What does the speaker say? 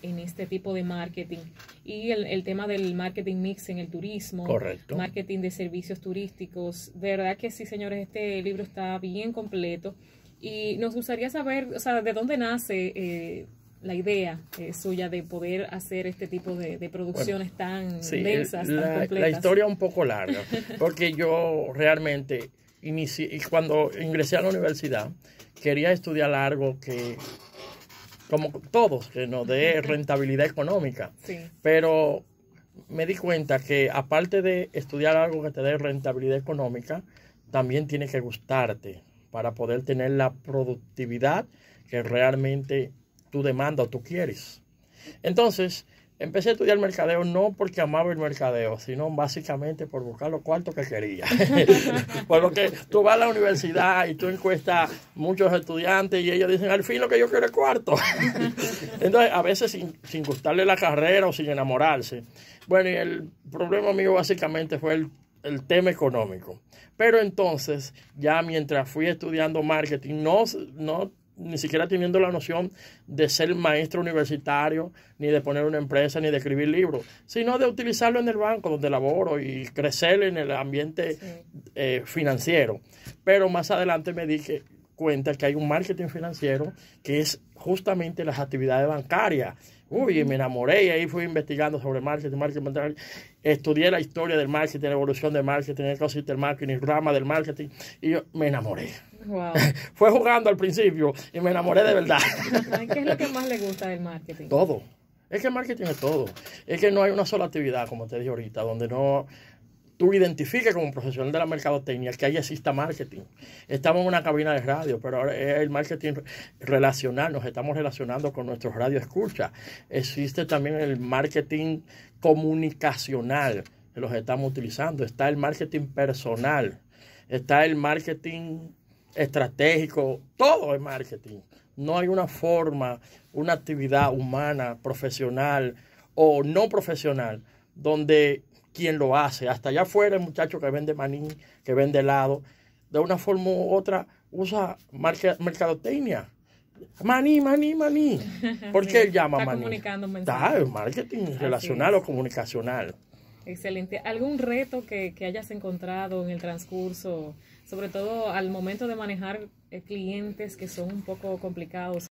en este tipo de marketing y el, tema del marketing mix en el turismo, marketing de servicios turísticos. De verdad que sí, señores, este libro está bien completo y nos gustaría saber, o sea, de dónde nace eh, la idea eh, suya de poder hacer este tipo de, producciones tan densas, la, tan completas. La historia un poco larga, porque yo realmente y cuando ingresé a la universidad, quería estudiar algo que como todos, que nos dé rentabilidad económica. Pero me di cuenta que aparte de estudiar algo que te dé rentabilidad económica, también tiene que gustarte para poder tener la productividad que realmente tú demandas o tú quieres. Entonces, Empecé a estudiar mercadeo no porque amaba el mercadeo, sino básicamente por buscar los cuartos que quería. por lo que tú vas a la universidad y tú encuestas muchos estudiantes y ellos dicen, al fin lo que yo quiero es cuarto. Entonces, a veces sin, gustarle la carrera o sin enamorarse. Bueno, y el problema mío básicamente fue el tema económico. Pero entonces, ya mientras fui estudiando marketing, no, no ni siquiera teniendo la noción de ser maestro universitario, ni de poner una empresa, ni de escribir libros, sino de utilizarlo en el banco donde laboro y crecer en el ambiente eh, financiero. Pero más adelante me di cuenta que hay un marketing financiero que es justamente las actividades bancarias. Uy, me enamoré y ahí fui investigando sobre marketing, marketing, marketing. Estudié la historia del marketing, la evolución del marketing, el consiste del marketing, rama del marketing y yo me enamoré. Fue jugando al principio y me enamoré de verdad. ¿Qué es lo que más le gusta del marketing? Todo. Es que el marketing es todo. Es que no hay una sola actividad, como te dije ahorita, donde no tú identifiques como profesional de la mercadotecnia que ahí exista marketing. Estamos en una cabina de radio, pero ahora es el marketing relacional, nos estamos relacionando con nuestros radio escucha. Existe también el marketing comunicacional, que los estamos utilizando. Está el marketing personal, está el marketing estratégico, todo es marketing. No hay una forma, una actividad humana, profesional o no profesional, donde quien lo hace, hasta allá afuera el muchacho que vende maní, que vende helado, de una forma u otra usa mercadotecnia. Maní, maní, maní. ¿Por qué él llama maní? Comunicando Está, marketing relacional o comunicacional. Excelente. ¿Algún reto que, que, hayas encontrado en el transcurso, sobre todo al momento de manejar eh, clientes que son un poco complicados?